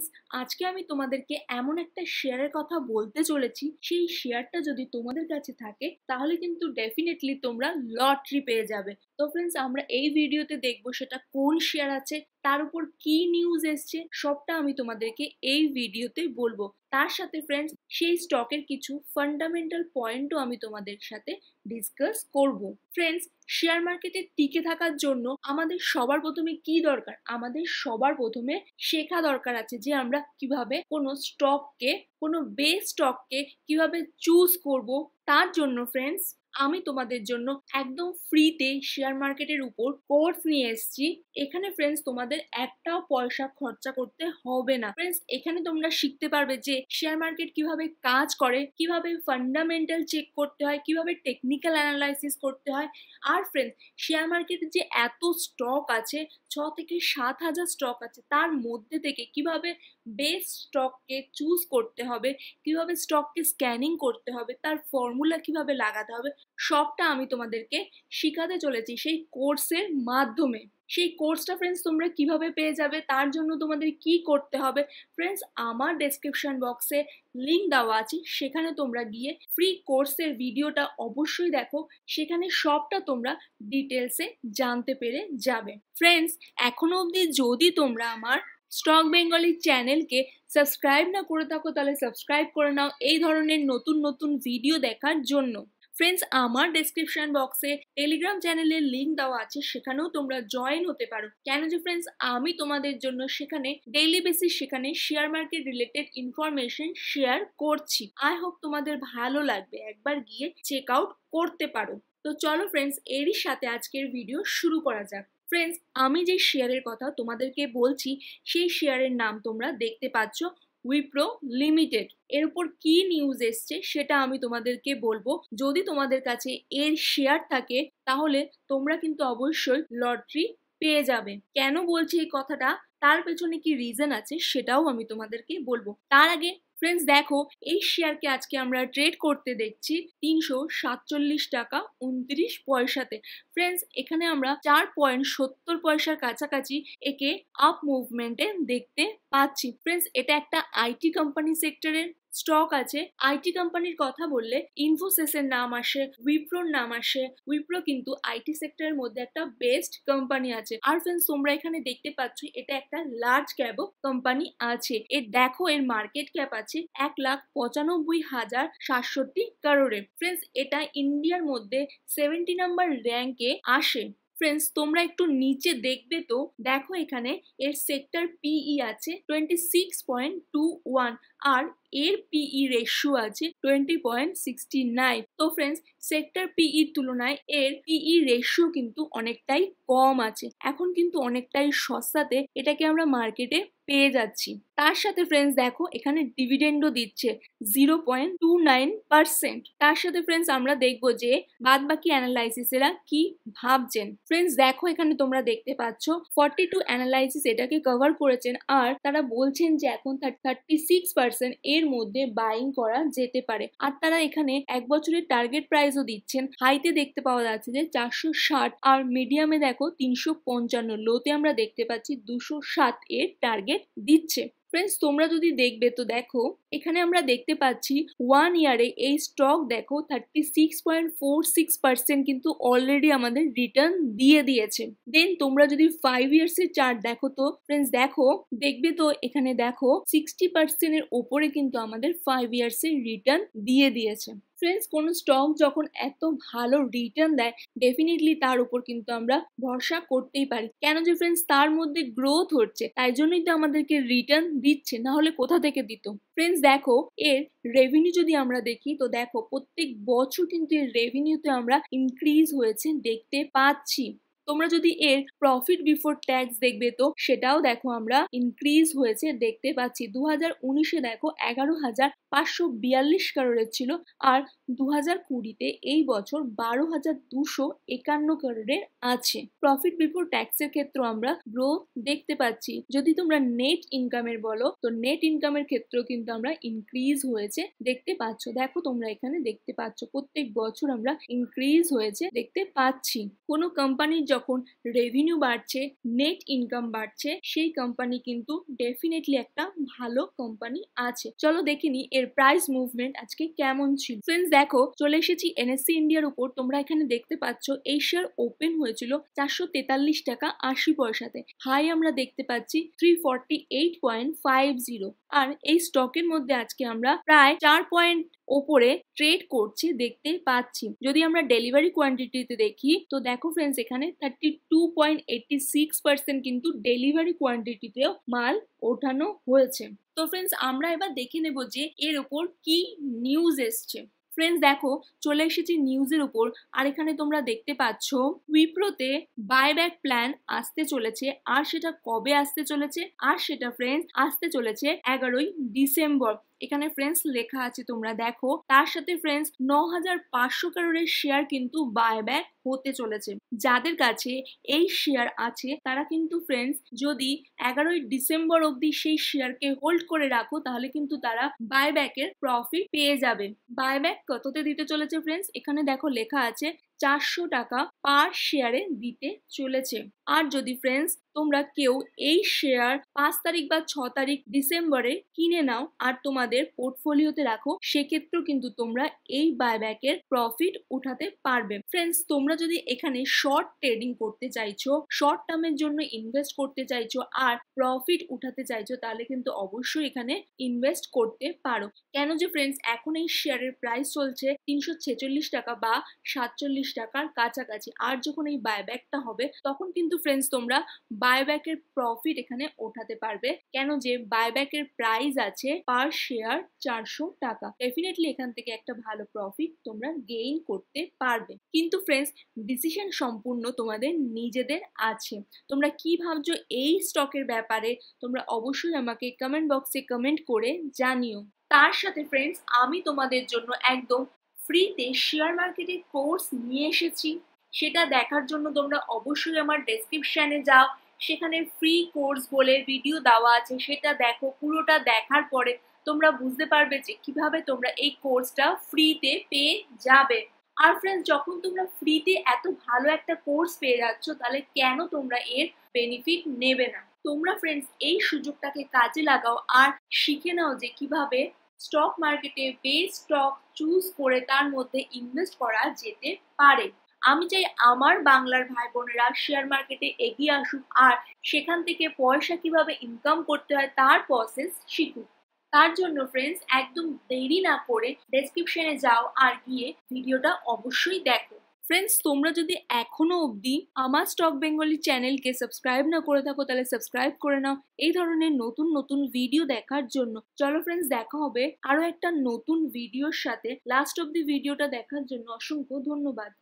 friends আজকে আমি তোমাদেরকে এমন একটা শেয়ারের কথা বলতে চলেছি সেই শেয়ারটা যদি তোমাদের কাছে থাকে তাহলে কিন্তু ডেফিনেটলি তোমরা লটারি পেয়ে যাবে তো ফ্রেন্ডস আমরা এই ভিডিওতে দেখবো সেটা কোন শেয়ার আছে তার উপর কি নিউজ এসছে সবটা আমি তোমাদেরকে এই ভিডিওতে বলবো তার সাথে ফ্রেন্ডস সেই স্টকের কিছু ফান্ডামেন্টাল পয়েন্টও আমি তোমাদের সাথে ডিসকাস করব ফ্রেন্ডস শেয়ার মার্কেটে টিকে থাকার জন্য আমাদের সবার প্রথমে কি দরকার আমাদের সবার প্রথমে শেখা দরকার আছে যে আমরা কিভাবে কোনো স্টককে কোনো বেস স্টককে কিভাবে চুজ করব তার জন্য ফ্রেন্ডস আমি তোমাদের জন্য একদম ফ্রিতে শেয়ার মার্কেটের উপর কোর্স নিয়ে এসেছি এখানে ফ্রেন্ডস তোমাদের একটাও পয়সা খরচা করতে হবে না ফ্রেন্ডস এখানে তোমরা শিখতে পারবে যে শেয়ার মার্কেট কিভাবে কাজ করে কিভাবে ফান্ডামেন্টাল চেক করতে হয় কিভাবে টেকনিক্যাল অ্যানালাইসিস করতে হয় আর ফ্রেন্ডস শেয়ার মার্কেটে যে এত স্টক আছে ছ থেকে সাত হাজার স্টক আছে তার মধ্যে থেকে কিভাবে বেস স্টককে চুজ করতে হবে কিভাবে স্টককে স্ক্যানিং করতে হবে তার ফর্মুলা কিভাবে লাগাতে হবে সবটা আমি তোমাদেরকে শেখাতে চলেছি সেই কোর্সের মাধ্যমে সেই কোর্সটা ফ্রেন্ডস তোমরা কিভাবে পেয়ে যাবে তার জন্য তোমাদের কি করতে হবে ফ্রেন্ডস আমার ডেসক্রিপশন বক্সে লিঙ্ক দেওয়া আছে সেখানে তোমরা গিয়ে ফ্রি কোর্সের ভিডিওটা অবশ্যই দেখো সেখানে সবটা তোমরা ডিটেলসে জানতে পেরে যাবে ফ্রেন্ডস এখনো অবধি যদি তোমরা আমার স্টক বেঙ্গলি চ্যানেলকে সাবস্ক্রাইব না করে থাকো তাহলে সাবস্ক্রাইব করে নাও এই ধরনের নতুন নতুন ভিডিও দেখার জন্য ফ্রেন্ডস আমার ডেসক্রিপশন বক্সে টেলিগ্রাম চ্যানেলের লিঙ্ক দেওয়া আছে সেখানেও তোমরা জয়েন হতে পারো কেন যে ফ্রেন্ডস আমি তোমাদের জন্য সেখানে ডেইলি বেসিস সেখানে share market related information share করছি আই হোপ তোমাদের ভালো লাগবে একবার গিয়ে চেক আউট করতে পারো তো চলো ফ্রেন্ডস এরই সাথে আজকের ভিডিও শুরু করা যাক ফ্রেন্ডস আমি যে শেয়ারের কথা তোমাদেরকে বলছি সেই শেয়ারের নাম তোমরা দেখতে পাচ্ছ উইপ্রো লিমিটেড এর উপর কি নিউজ এসছে সেটা আমি তোমাদেরকে বলবো যদি তোমাদের কাছে এর শেয়ার থাকে তাহলে তোমরা কিন্তু অবশ্যই লটারি পেয়ে যাবে কেন বলছি এই কথাটা তার পেছনে কি রিজন আছে সেটাও আমি তোমাদেরকে বলবো তার আগে ফ্রেন্ডস দেখো এই শেয়ারকে আজকে আমরা ট্রেড করতে দেখছি তিনশো সাতচল্লিশ টাকা উনত্রিশ পয়সাতে ফ্রেন্ডস এখানে আমরা চার পয়েন্ট সত্তর পয়সার কাছাকাছি একে আপ মুভমেন্টে দেখতে পাচ্ছি ফ্রেন্ডস এটা একটা আইটি কোম্পানি সেক্টরের স্টক আছে আইটি কোম্পানির কথা বললে এর নাম আসে উইপ্রোর নাম আসে উইপ্রো কিন্তু আইটি সেক্টরের মধ্যে একটা বেস্ট কোম্পানি আছে আর ফ্রেন্ডস তোমরা এখানে দেখতে পাচ্ছ এটা একটা লার্জ ক্যাব কোম্পানি আছে এর দেখো এর মার্কেট ক্যাপ আছে এক লাখ পঁচানব্বই হাজার সাতষট্টি কারোরে ফ্রেন্ডস এটা ইন্ডিয়ার মধ্যে সেভেন্টি নাম্বার র্যাঙ্কে আসে ফ্রেন্ডস তোমরা একটু নিচে দেখবে তো দেখো এখানে এর সেক্টর পিই e আছে twenty six point two one আর এর পিই রেশিও e আছে টোয়েন্টি পয়েন্ট সিক্সটি নাইন তো ফ্রেন্ডস সেক্টর পিই তুলনায় এর পিই রেশিও e কিন্তু অনেকটাই কম আছে এখন কিন্তু অনেকটাই সস্তাতে এটাকে আমরা মার্কেটে পেয়ে যাচ্ছি তার সাথে ফ্রেন্ডস দেখো এখানে ডিভিডেন্ডও দিচ্ছে zero point two nine percent তার সাথে ফ্রেন্ডস আমরা দেখব যে বাদ বাকি এরা কি ভাবছেন ফ্রেন্ডস দেখো এখানে তোমরা দেখতে পাচ্ছ ফর্টি টু অ্যানালাইসিস এটাকে কভার করেছেন আর তারা বলছেন যে এখন থার্টি সিক্স পার্সেন্ট এর মধ্যে বাইং করা যেতে পারে আর তারা এখানে এক বছরের টার্গেট প্রাইসও দিচ্ছেন হাইতে দেখতে পাওয়া যাচ্ছে যে চারশো ষাট আর মিডিয়ামে দেখো তিনশো পঞ্চান্ন লোতে আমরা দেখতে পাচ্ছি দুশো সাত এর টার্গেট দিচ্ছে ফ্রেন্ডস তোমরা যদি দেখবে তো দেখো এখানে আমরা দেখতে পাচ্ছি ওয়ান ইয়ারে এই স্টক দেখো thirty six point four six percent কিন্তু অলরেডি আমাদের রিটার্ন দিয়ে দিয়েছে দেন তোমরা যদি ফাইভ ইয়ার্স এর চার্ট দেখো তো ফ্রেন্ডস দেখো দেখবে তো এখানে দেখো সিক্সটি পার্সেন্টের ওপরে কিন্তু আমাদের ফাইভ ইয়ার্স এর রিটার্ন দিয়ে দিয়েছে ফ্রেন্ডস কোন স্টক যখন এত ভালো রিটার্ন দেয় ডেফিনেটলি তার উপর কিন্তু আমরা ভরসা করতেই পারি কেন যে ফ্রেন্ডস তার মধ্যে গ্রোথ হচ্ছে তাই জন্যই তো আমাদেরকে রিটার্ন দিচ্ছে না হলে কোথা থেকে দিত ফ্রেন্ডস দেখো এর রেভিনিউ যদি আমরা দেখি তো দেখো প্রত্যেক বছর কিন্তু এর রেভিনিউতে আমরা ইনক্রিজ হয়েছে দেখতে পাচ্ছি তোমরা যদি এর প্রফিট বিফোর ট্যাক্স দেখবে তো সেটাও দেখো আমরা ইনক্রিজ হয়েছে দেখতে পাচ্ছি দু হাজার উনিশে দেখো এগারো হাজার পাঁচশো বিয়াল্লিশ কারোরের ছিল আর দু হাজার কুড়িতে এই বছর বারো হাজার দুশো একান্ন কারোরের আছে প্রফিট বিফোর ট্যাক্সের ক্ষেত্রে আমরা গ্রো দেখতে পাচ্ছি যদি তোমরা নেট ইনকামের বলো তো নেট ইনকামের ক্ষেত্রেও কিন্তু আমরা ইনক্রিজ হয়েছে দেখতে পাচ্ছ দেখো তোমরা এখানে দেখতে পাচ্ছ প্রত্যেক বছর আমরা ইনক্রিজ হয়েছে দেখতে পাচ্ছি কোনো কোম্পানির যখন রেভিনিউ বাড়ছে নেট ইনকাম বাড়ছে সেই কোম্পানি কিন্তু ডেফিনেটলি একটা ভালো কোম্পানি আছে চলো দেখে এর প্রাইস মুভমেন্ট আজকে কেমন ছিল ফ্রেন্ডস দেখো চলে এসেছি এনএসসি ইন্ডিয়ার উপর তোমরা এখানে দেখতে পাচ্ছ এই শেয়ার ওপেন হয়েছিল চারশো তেতাল্লিশ টাকা আশি পয়সাতে হাই আমরা দেখতে পাচ্ছি three forty eight point five zero আর এই স্টকের মধ্যে আজকে আমরা প্রায় চার পয়েন্ট ওপরে ট্রেড করছে দেখতে পাচ্ছি যদি আমরা ডেলিভারি কোয়ান্টিটিতে দেখি তো দেখো ফ্রেন্ডস এখানে thirty two point six percent কিন্তু ডেলিভারি কোয়ান্টিটিতেও মাল ওঠানো হয়েছে তো ফ্রেন্ডস আমরা এবার দেখে নেব যে এর ওপর কি নিউজ এসছে ফ্রেন্ডস দেখো চলে এসেছি নিউজের উপর আর এখানে তোমরা দেখতে পাচ্ছ উইপ্রোতে বাইব্যাক প্ল্যান আসতে চলেছে আর সেটা কবে আসতে চলেছে আর সেটা ফ্রেন্ডস আসতে চলেছে এগারোই ডিসেম্বর এখানে ফ্রেন্ডস লেখা আছে তোমরা দেখো তার সাথে ফ্রেন্ডস ন হাজার পাঁচশো কারোরের শেয়ার কিন্তু বায়ব্যাক হতে চলেছে যাদের কাছে এই শেয়ার আছে তারা কিন্তু ফ্রেন্ডস যদি এগারোই ডিসেম্বর অব্দি সেই শেয়ারকে হোল্ড করে রাখো তাহলে কিন্তু তারা বায়ব্যাকের প্রফিট পেয়ে যাবে বায়ব্যাক কততে দিতে চলেছে ফ্রেন্ডস এখানে দেখো লেখা আছে চারশো টাকা পার শেয়ারে দিতে চলেছে আর যদি ফ্রেন্ডস তোমরা কেউ এই শেয়ার পাঁচ তারিখ বা ছ তারিখ ডিসেম্বরে কিনে নাও আর তোমাদের পোর্টফোলিওতে রাখো সেক্ষেত্রেও কিন্তু তোমরা এই বাইব্যাকের প্রফিট উঠাতে পারবে ফ্রেন্ডস তোমরা যদি এখানে শর্ট ট্রেডিং করতে চাইছো শর্ট টার্মের জন্য ইনভেস্ট করতে চাইছো আর প্রফিট উঠাতে চাইছো তাহলে কিন্তু অবশ্যই এখানে ইনভেস্ট করতে পারো কেন যে ফ্রেন্ডস এখন এই শেয়ারের প্রাইস চলছে তিনশো ছেচল্লিশ টাকা বা সাতচল্লিশ টাকার কাছাকাছি আর যখন এই বাইব্যাকটা হবে তখন কিন্তু ফ্রেন্ডস তোমরা এর প্রফিট এখানে ওঠাতে পারবে কেন যে এর প্রাইস আছে পার শেয়ার চারশো টাকা ডেফিনেটলি এখান থেকে একটা ভালো প্রফিট তোমরা গেইন করতে পারবে কিন্তু ফ্রেন্ডস ডিসিশন সম্পূর্ণ তোমাদের নিজেদের আছে তোমরা কি ভাবছো এই স্টকের ব্যাপারে তোমরা অবশ্যই আমাকে কমেন্ট বক্সে কমেন্ট করে জানিও তার সাথে ফ্রেন্ডস আমি তোমাদের জন্য একদম ফ্রিতে শেয়ার মার্কেটের কোর্স নিয়ে এসেছি সেটা দেখার জন্য তোমরা অবশ্যই আমার ডেসক্রিপশানে যাও সেখানে ফ্রি কোর্স বলে ভিডিও দেওয়া আছে সেটা দেখো পুরোটা দেখার পরে তোমরা বুঝতে পারবে যে কিভাবে তোমরা এই কোর্সটা ফ্রিতে পেয়ে যাবে আর ফ্রেন্ডস যখন তোমরা ফ্রিতে এত ভালো একটা কোর্স পেয়ে যাচ্ছ তাহলে কেন তোমরা এর বেনিফিট নেবে না তোমরা ফ্রেন্ডস এই সুযোগটাকে কাজে লাগাও আর শিখে নাও যে কিভাবে স্টক মার্কেটে বেস্ট স্টক চুজ করে তার মধ্যে ইনভেস্ট করা যেতে পারে আমি চাই আমার বাংলার ভাই বোনেরা শেয়ার মার্কেটে এগিয়ে আসুক আর সেখান থেকে পয়সা কিভাবে ইনকাম করতে হয় তার প্রসেস শিখুক তার জন্য ফ্রেন্ডস একদম দেরি না করে ডেসক্রিপশনে যাও আর গিয়ে ভিডিওটা অবশ্যই দেখো ফ্রেন্ডস তোমরা যদি এখনো অবধি আমার স্টক বেঙ্গলি চ্যানেলকে সাবস্ক্রাইব না করে থাকো তাহলে সাবস্ক্রাইব করে নাও এই ধরনের নতুন নতুন ভিডিও দেখার জন্য চলো ফ্রেন্ডস দেখা হবে আরও একটা নতুন ভিডিওর সাথে লাস্ট দি ভিডিওটা দেখার জন্য অসংখ্য ধন্যবাদ